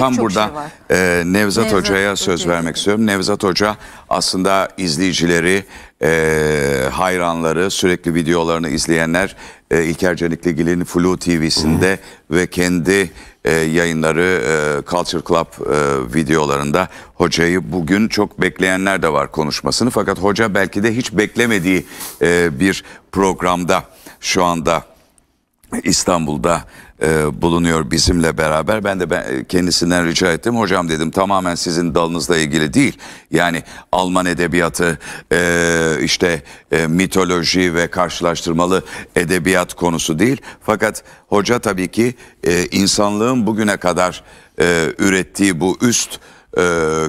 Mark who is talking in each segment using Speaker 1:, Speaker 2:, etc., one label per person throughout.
Speaker 1: tam burada şey e, Nevzat, Nevzat Hoca'ya söz Hoca. vermek istiyorum. Nevzat Hoca aslında izleyicileri, e, hayranları, sürekli videolarını izleyenler e, İlker Canikligil'in Flu TV'sinde hmm. ve kendi e, yayınları e, Culture Club e, videolarında hocayı bugün çok bekleyenler de var konuşmasını. Fakat hoca belki de hiç beklemediği e, bir programda şu anda İstanbul'da e, bulunuyor bizimle beraber. Ben de ben, e, kendisinden rica ettim. Hocam dedim tamamen sizin dalınızla ilgili değil. Yani Alman edebiyatı, e, işte e, mitoloji ve karşılaştırmalı edebiyat konusu değil. Fakat hoca tabii ki e, insanlığın bugüne kadar e, ürettiği bu üst e,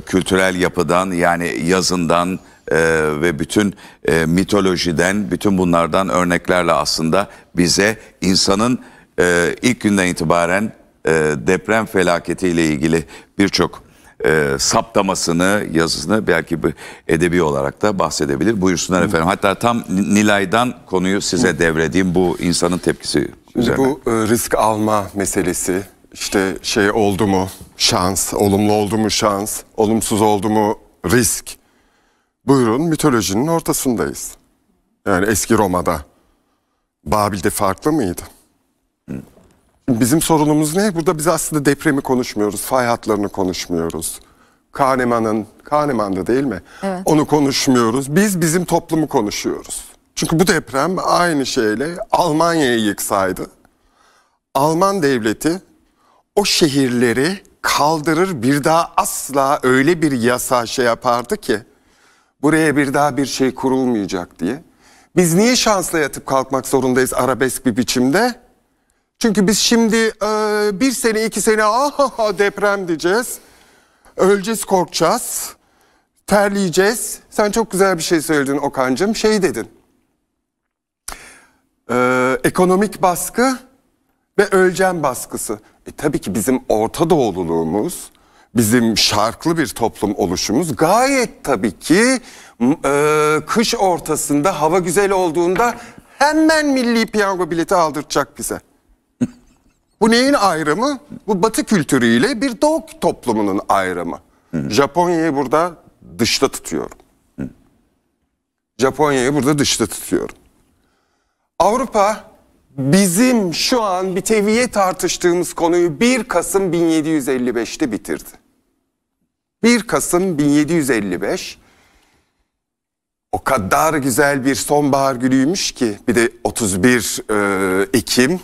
Speaker 1: kültürel yapıdan yani yazından, ee, ve bütün e, mitolojiden, bütün bunlardan örneklerle aslında bize insanın e, ilk günden itibaren e, deprem felaketiyle ilgili birçok e, saptamasını, yazısını belki bir edebi olarak da bahsedebilir. Buyursunlar efendim. Hatta tam Nilay'dan konuyu size devredeyim bu insanın tepkisi üzerine. Bu
Speaker 2: e, risk alma meselesi işte şey oldu mu şans, olumlu oldu mu şans, olumsuz oldu mu risk. Buyurun mitolojinin ortasındayız. Yani eski Roma'da. Babil'de farklı mıydı? Bizim sorunumuz ne? Burada biz aslında depremi konuşmuyoruz, fay hatlarını konuşmuyoruz. Kahneman'ın, Kahneman'da değil mi? Evet. Onu konuşmuyoruz. Biz bizim toplumu konuşuyoruz. Çünkü bu deprem aynı şeyle Almanya'yı yıksaydı. Alman devleti o şehirleri kaldırır bir daha asla öyle bir yasa şey yapardı ki buraya bir daha bir şey kurulmayacak diye. Biz niye şansla yatıp kalkmak zorundayız arabesk bir biçimde? Çünkü biz şimdi e, bir sene iki sene ah ah deprem diyeceğiz. Öleceğiz korkacağız. Terleyeceğiz. Sen çok güzel bir şey söyledin Okan'cığım. Şey dedin. E, ekonomik baskı ve öleceğim baskısı. E, tabii ki bizim Orta Doğululuğumuz, bizim şarklı bir toplum oluşumuz gayet tabii ki e, kış ortasında hava güzel olduğunda hemen milli piyango bileti aldıracak bize. Bu neyin ayrımı? Bu batı kültürüyle bir doğu toplumunun ayrımı. Japonya'yı burada dışta tutuyorum. Japonya'yı burada dışta tutuyorum. Avrupa bizim şu an bir teviye tartıştığımız konuyu 1 Kasım 1755'te bitirdi. 1 Kasım 1755 o kadar güzel bir sonbahar günüymüş ki bir de 31 e, Ekim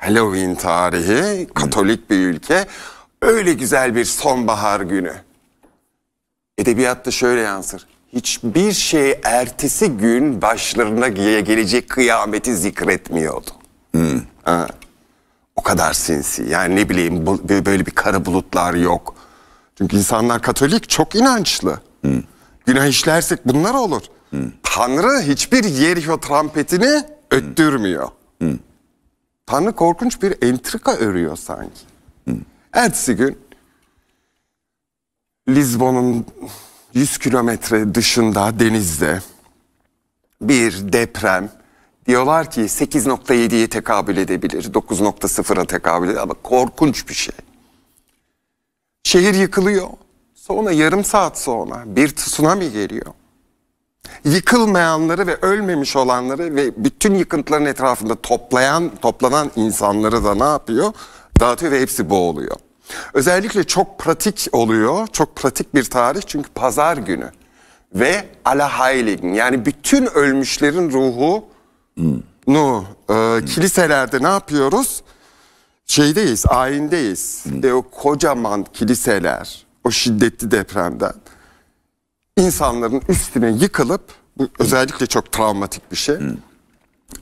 Speaker 2: Halloween tarihi Katolik bir ülke. Öyle güzel bir sonbahar günü. Edebiyatta şöyle yansır. Hiçbir şey ertesi gün başlarına gelecek kıyameti zikretmiyordu. Hmm. Ha. O kadar sinsi. Yani ne bileyim bu, böyle bir kara bulutlar yok. Çünkü insanlar Katolik çok inançlı. Hmm. Günah işlersek bunlar olur. Hmm. Tanrı hiçbir Yeriho trompetini hmm. öttürmüyor. Hmm. Tanrı korkunç bir entrika örüyor sanki. Hı. Ertesi gün Lisbon'un 100 kilometre dışında denizde bir deprem. Diyorlar ki 8.7'ye tekabül edebilir, 9.0'a tekabül edebilir ama korkunç bir şey. Şehir yıkılıyor. Sonra yarım saat sonra bir tsunami geliyor yıkılmayanları ve ölmemiş olanları ve bütün yıkıntıların etrafında toplayan, toplanan insanları da ne yapıyor? Dağıtıyor ve hepsi boğuluyor. Özellikle çok pratik oluyor. Çok pratik bir tarih çünkü pazar günü. Ve ala hayligin yani bütün ölmüşlerin ruhu hmm. nu e, kiliselerde ne yapıyoruz? Şeydeyiz, ayindeyiz. Hmm. E, o kocaman kiliseler o şiddetli depremden insanların üstüne yıkılıp bu özellikle çok travmatik bir şey. Hı.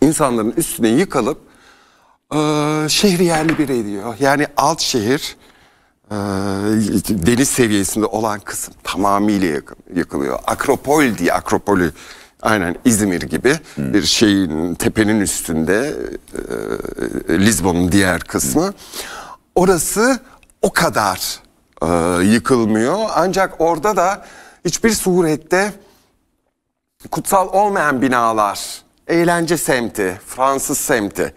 Speaker 2: İnsanların üstüne yıkılıp e, şehri yerli bir ediyor. Yani alt şehir e, deniz seviyesinde olan kısım tamamıyla yıkılıyor. Akropol diye Akropol'ü Aynen İzmir gibi hmm. bir şeyin tepenin üstünde e, Lizbon'un diğer kısmı. Hmm. Orası o kadar e, yıkılmıyor ancak orada da hiçbir surette kutsal olmayan binalar, eğlence semti, Fransız semti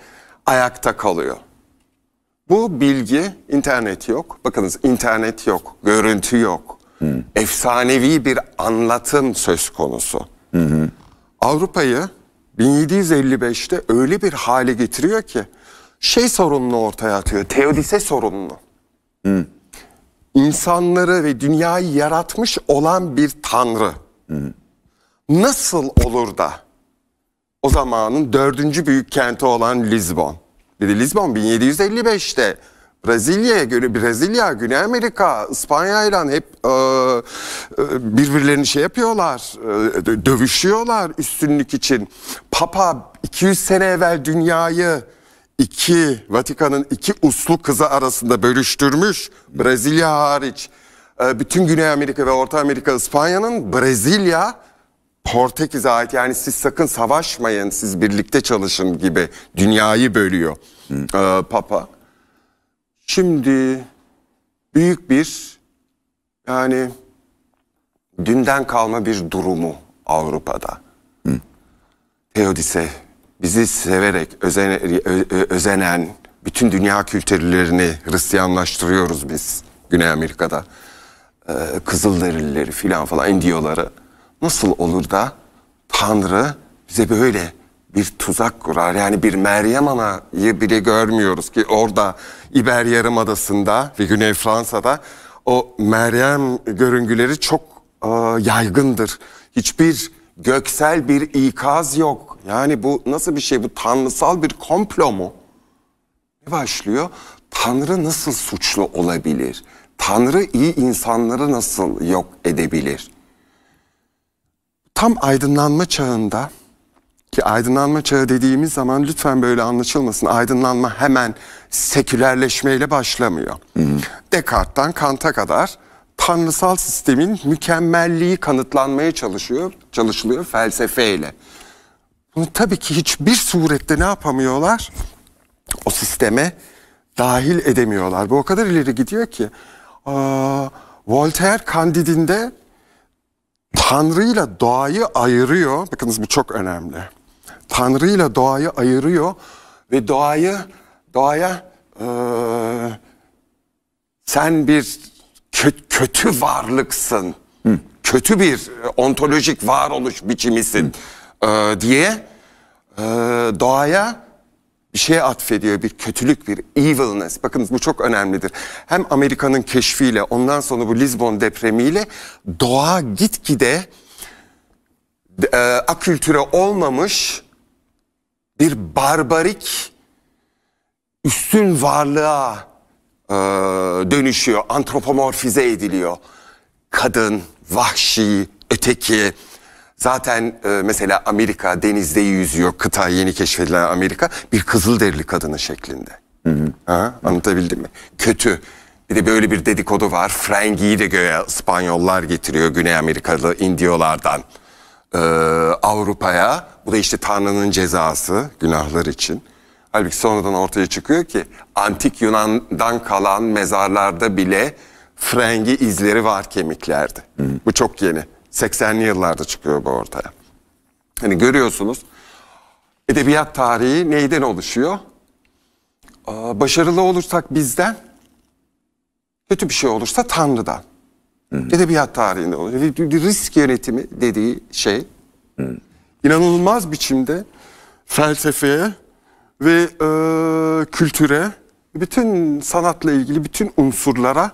Speaker 2: ayakta kalıyor. Bu bilgi, internet yok. Bakınız internet yok, görüntü yok. Hı. Efsanevi bir anlatım söz konusu. Hı Avrupa'yı 1755'te öyle bir hale getiriyor ki şey sorununu ortaya atıyor. Teodise sorununu. Hı. İnsanları ve dünyayı yaratmış olan bir tanrı. Hı nasıl olur da o zamanın dördüncü büyük kenti olan Lizbon. Bir de Lizbon 1755'te Brezilya, Brezilya, Güney Amerika, İspanya ile hep e, e, birbirlerini şey yapıyorlar, e, dövüşüyorlar üstünlük için. Papa 200 sene evvel dünyayı iki Vatikan'ın iki uslu kızı arasında bölüştürmüş. Brezilya hariç e, bütün Güney Amerika ve Orta Amerika İspanya'nın Brezilya Portekiz'e ait yani siz sakın savaşmayın siz birlikte çalışın gibi dünyayı bölüyor hmm. E, Papa. Şimdi büyük bir yani dünden kalma bir durumu Avrupa'da. Hı. Hmm. Teodise bizi severek özene, özenen bütün dünya kültürlerini Hristiyanlaştırıyoruz biz Güney Amerika'da. Ee, Kızılderilileri filan falan Indiyoları nasıl olur da Tanrı bize böyle bir tuzak kurar. Yani bir Meryem Ana'yı bile görmüyoruz ki orada İber Yarımadası'nda ve Güney Fransa'da o Meryem görüngüleri çok e, yaygındır. Hiçbir göksel bir ikaz yok. Yani bu nasıl bir şey? Bu tanrısal bir komplo mu? Ne başlıyor? Tanrı nasıl suçlu olabilir? Tanrı iyi insanları nasıl yok edebilir? tam aydınlanma çağında ki aydınlanma çağı dediğimiz zaman lütfen böyle anlaşılmasın. Aydınlanma hemen sekülerleşmeyle başlamıyor. Hı Descartes'ten Kant'a kadar tanrısal sistemin mükemmelliği kanıtlanmaya çalışıyor, çalışılıyor felsefeyle. Bunu tabii ki hiçbir surette ne yapamıyorlar? O sisteme dahil edemiyorlar. Bu o kadar ileri gidiyor ki. Aa, Voltaire Candide'inde Tanrı ile doğayı ayırıyor. Bakınız bu çok önemli. Tanrı ile doğayı ayırıyor ve doğayı doğaya e, sen bir kö kötü varlıksın. Hı. Kötü bir e, ontolojik varoluş biçimisin e, diye e, doğaya bir şeye atfediyor bir kötülük bir evilness bakınız bu çok önemlidir. Hem Amerika'nın keşfiyle ondan sonra bu Lisbon depremiyle doğa gitgide e, akültüre olmamış bir barbarik üstün varlığa e, dönüşüyor, antropomorfize ediliyor. Kadın, vahşi, öteki, Zaten e, mesela Amerika denizde yüzüyor. Kıta yeni keşfedilen Amerika bir kızılderili kadını şeklinde. Hı hı. Ha, anlatabildim mi? Kötü. Bir de böyle bir dedikodu var. Frengi'yi de göğe İspanyollar getiriyor Güney Amerikalı İndiyolardan e, ee, Avrupa'ya. Bu da işte Tanrı'nın cezası günahlar için. Halbuki sonradan ortaya çıkıyor ki antik Yunan'dan kalan mezarlarda bile frengi izleri var kemiklerde. Hı. Bu çok yeni. 80'li yıllarda çıkıyor bu ortaya. Hani görüyorsunuz edebiyat tarihi neyden oluşuyor? başarılı olursak bizden, kötü bir şey olursa Tanrı'dan. Hı -hı. Edebiyat tarihinde oluyor. Risk yönetimi dediği şey Hı -hı. inanılmaz biçimde felsefeye ve e, kültüre, bütün sanatla ilgili bütün unsurlara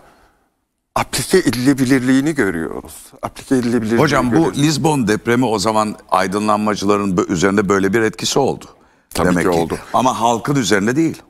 Speaker 1: aplike edilebilirliğini görüyoruz. Aplike edilebilirliğini Hocam görüyoruz. bu Lisbon depremi o zaman aydınlanmacıların üzerinde böyle bir etkisi oldu. Tabii Demek ki oldu. Ama halkın üzerinde değil.